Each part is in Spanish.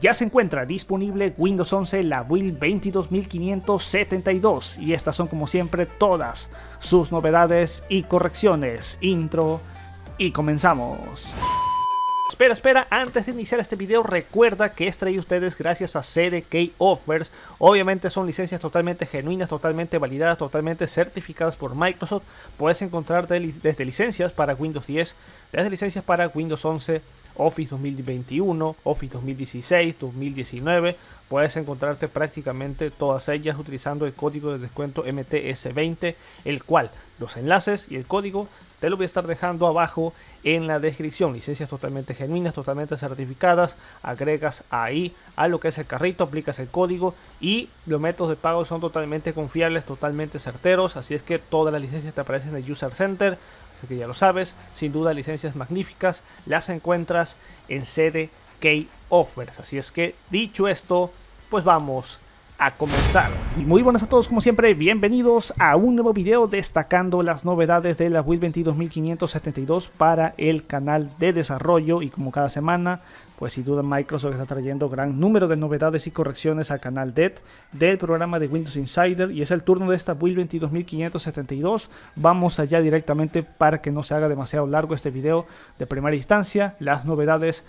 Ya se encuentra disponible Windows 11 la build 22572 y estas son como siempre todas sus novedades y correcciones. Intro y comenzamos. Espera, espera, antes de iniciar este video recuerda que es traído ustedes gracias a CDK Offers. Obviamente son licencias totalmente genuinas, totalmente validadas, totalmente certificadas por Microsoft. Puedes encontrar desde licencias para Windows 10, desde licencias para Windows 11, Office 2021, Office 2016, 2019. Puedes encontrarte prácticamente todas ellas utilizando el código de descuento MTS20, el cual los enlaces y el código te lo voy a estar dejando abajo en la descripción. Licencias totalmente genuinas, totalmente certificadas. Agregas ahí a lo que es el carrito, aplicas el código y los métodos de pago son totalmente confiables, totalmente certeros. Así es que todas las licencias te aparecen en el User Center que ya lo sabes, sin duda licencias magníficas, las encuentras en sede que offers Así es que dicho esto, pues vamos a comenzar. Y muy buenas a todos como siempre, bienvenidos a un nuevo video destacando las novedades de la wii 22572 para el canal de desarrollo y como cada semana pues sin duda Microsoft está trayendo gran número de novedades y correcciones al canal DET del programa de Windows Insider y es el turno de esta build 22572. Vamos allá directamente para que no se haga demasiado largo este video de primera instancia. Las novedades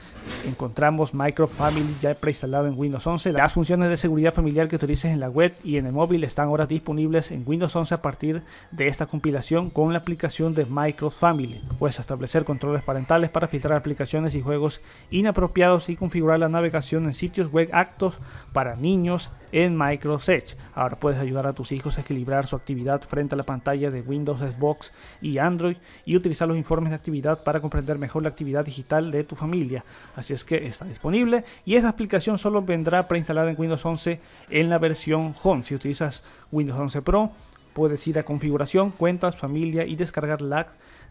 encontramos Micro Family ya preinstalado en Windows 11. Las funciones de seguridad familiar que utilices en la web y en el móvil están ahora disponibles en Windows 11 a partir de esta compilación con la aplicación de Micro Family. Puedes establecer controles parentales para filtrar aplicaciones y juegos inapropiados y configurar la navegación en sitios web actos para niños en Microsoft. Ahora puedes ayudar a tus hijos a equilibrar su actividad frente a la pantalla de Windows, Xbox y Android y utilizar los informes de actividad para comprender mejor la actividad digital de tu familia. Así es que está disponible y esta aplicación solo vendrá preinstalada en Windows 11 en la versión Home. Si utilizas Windows 11 Pro, puedes ir a configuración, cuentas, familia y descargar lag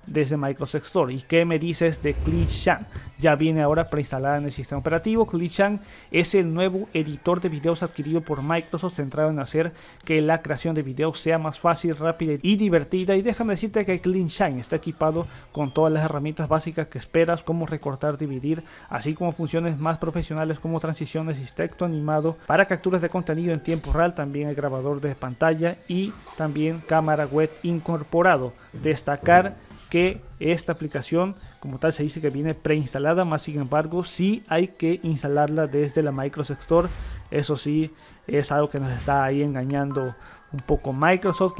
desde Microsoft Store. ¿Y qué me dices de clic Ya viene ahora preinstalada en el sistema operativo. Clickchamp es el nuevo editor de videos adquirido por Microsoft centrado en hacer que la creación de videos sea más fácil, rápida y divertida. Y déjame decirte que shine está equipado con todas las herramientas básicas que esperas, como recortar, dividir, así como funciones más profesionales como transiciones y texto animado para capturas de contenido en tiempo real, también el grabador de pantalla y también cámara web incorporado. Destacar que esta aplicación como tal se dice que viene preinstalada, más sin embargo si hay que instalarla desde la Microsoft Store. Eso sí es algo que nos está ahí engañando un poco Microsoft,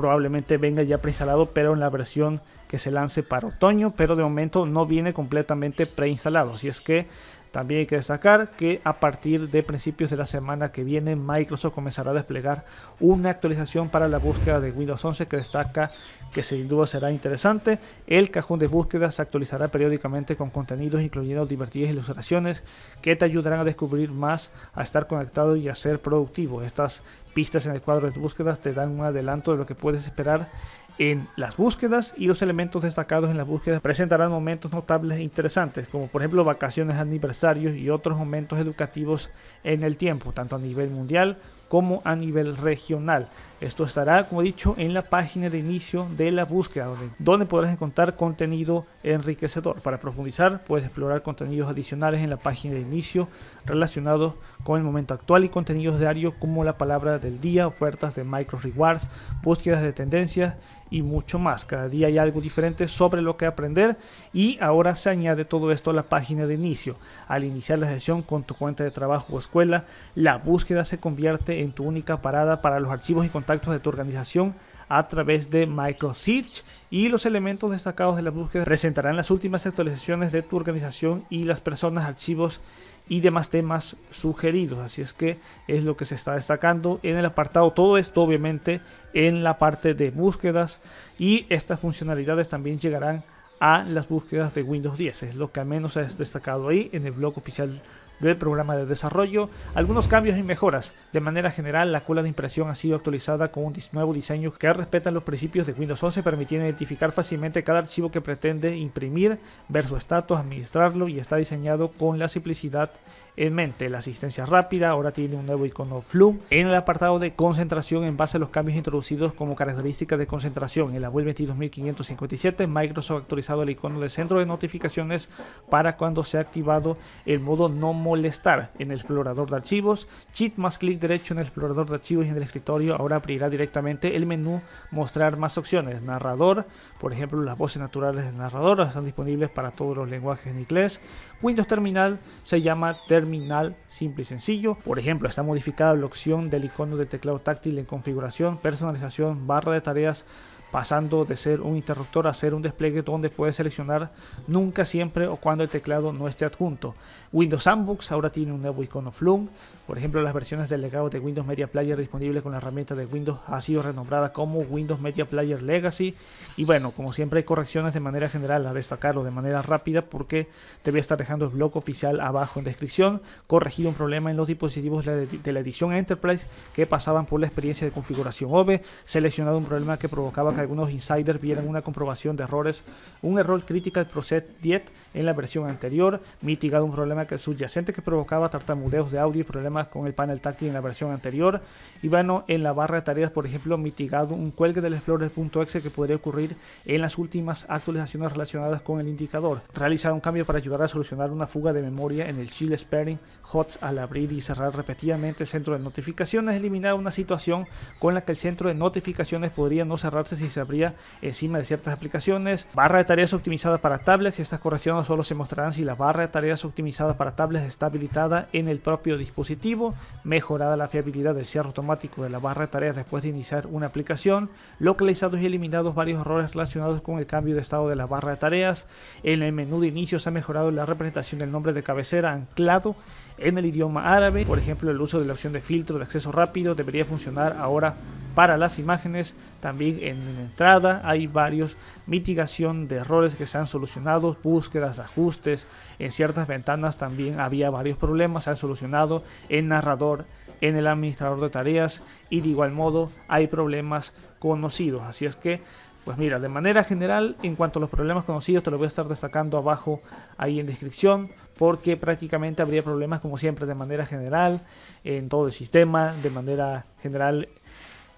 probablemente venga ya preinstalado, pero en la versión que se lance para otoño, pero de momento no viene completamente preinstalado. Si es que también hay que destacar que a partir de principios de la semana que viene Microsoft comenzará a desplegar una actualización para la búsqueda de Windows 11 que destaca que sin duda será interesante. El cajón de búsqueda se actualizará periódicamente con contenidos incluyendo divertidas ilustraciones que te ayudarán a descubrir más, a estar conectado y a ser productivo. Estas pistas en el cuadro de búsquedas te dan un adelanto de lo que puedes esperar en las búsquedas y los elementos destacados en la búsqueda presentarán momentos notables e interesantes, como por ejemplo vacaciones, aniversarios y otros momentos educativos en el tiempo, tanto a nivel mundial como a nivel regional. Esto estará, como he dicho, en la página de inicio de la búsqueda, donde, podrás encontrar contenido enriquecedor. Para profundizar, puedes explorar contenidos adicionales en la página de inicio relacionados con el momento actual y contenidos diarios como la palabra del día, ofertas de micro rewards, búsquedas de tendencias y mucho más. Cada día hay algo diferente sobre lo que aprender y ahora se añade todo esto a la página de inicio. Al iniciar la sesión con tu cuenta de trabajo o escuela, la búsqueda se convierte en tu única parada para los archivos y contactos de tu organización a través de Search y los elementos destacados de la búsqueda presentarán las últimas actualizaciones de tu organización y las personas, archivos y demás temas sugeridos. Así es que es lo que se está destacando en el apartado. Todo esto obviamente en la parte de búsquedas y estas funcionalidades también llegarán a las búsquedas de Windows 10. Es lo que al menos es ha destacado ahí en el blog oficial del programa de desarrollo, algunos cambios y mejoras. De manera general, la cola de impresión ha sido actualizada con un nuevo diseño que respeta los principios de Windows 11, permitiendo identificar fácilmente cada archivo que pretende imprimir, ver su estatus, administrarlo y está diseñado con la simplicidad en mente. La asistencia rápida ahora tiene un nuevo icono flu. en el apartado de concentración en base a los cambios introducidos como características de concentración. En la web 22557 Microsoft ha actualizado el icono del centro de notificaciones para cuando se ha activado el modo no molestar en el explorador de archivos. Cheat más clic derecho en el explorador de archivos y en el escritorio ahora abrirá directamente el menú mostrar más opciones. Narrador, por ejemplo, las voces naturales del narrador están disponibles para todos los lenguajes en inglés. Windows Terminal se llama Terminal terminal simple y sencillo. Por ejemplo, está modificada la opción del icono del teclado táctil en configuración, personalización, barra de tareas, pasando de ser un interruptor a ser un despliegue donde puedes seleccionar nunca, siempre o cuando el teclado no esté adjunto. Windows Sandbox ahora tiene un nuevo icono Flume, por ejemplo las versiones del legado de Windows Media Player disponibles con la herramienta de Windows ha sido renombrada como Windows Media Player Legacy y bueno, como siempre hay correcciones de manera general a destacarlo de manera rápida porque te voy a estar dejando el blog oficial abajo en descripción, corregido un problema en los dispositivos de la edición Enterprise que pasaban por la experiencia de configuración ove seleccionado un problema que provocaba algunos insiders vieron una comprobación de errores, un error Critical Process 10 en la versión anterior, mitigado un problema que subyacente que provocaba tartamudeos de audio y problemas con el panel táctil en la versión anterior, y bueno, en la barra de tareas, por ejemplo, mitigado un cuelgue del explorer.exe que podría ocurrir en las últimas actualizaciones relacionadas con el indicador, realizar un cambio para ayudar a solucionar una fuga de memoria en el shield sparing HOTS al abrir y cerrar repetidamente el centro de notificaciones, eliminar una situación con la que el centro de notificaciones podría no cerrarse si se abría encima de ciertas aplicaciones. Barra de tareas optimizada para tablets. Estas correcciones solo se mostrarán si la barra de tareas optimizada para tablets está habilitada en el propio dispositivo. Mejorada la fiabilidad del cierre automático de la barra de tareas después de iniciar una aplicación. Localizados y eliminados varios errores relacionados con el cambio de estado de la barra de tareas. En el menú de inicio se ha mejorado la representación del nombre de cabecera anclado en el idioma árabe. Por ejemplo, el uso de la opción de filtro de acceso rápido debería funcionar ahora para las imágenes. También en entrada, hay varios mitigación de errores que se han solucionado, búsquedas, ajustes, en ciertas ventanas también había varios problemas, se han solucionado en narrador, en el administrador de tareas y de igual modo hay problemas conocidos, así es que pues mira, de manera general, en cuanto a los problemas conocidos, te lo voy a estar destacando abajo ahí en descripción, porque prácticamente habría problemas como siempre de manera general en todo el sistema, de manera general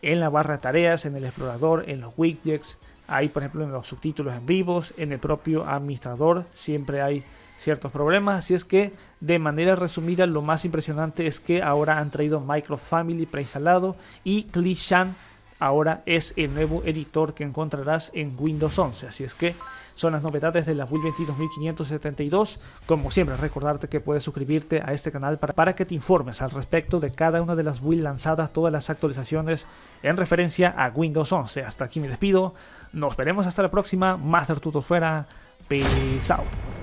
en la barra de tareas, en el explorador, en los widgets, hay por ejemplo en los subtítulos en vivos, en el propio administrador, siempre hay ciertos problemas, así es que de manera resumida lo más impresionante es que ahora han traído Microfamily preinstalado y Clishan ahora es el nuevo editor que encontrarás en Windows 11. Así es que son las novedades de la Build 22.572. Como siempre, recordarte que puedes suscribirte a este canal para, que te informes al respecto de cada una de las builds lanzadas, todas las actualizaciones en referencia a Windows 11. Hasta aquí me despido. Nos veremos hasta la próxima. Master Tuto fuera. Peace out.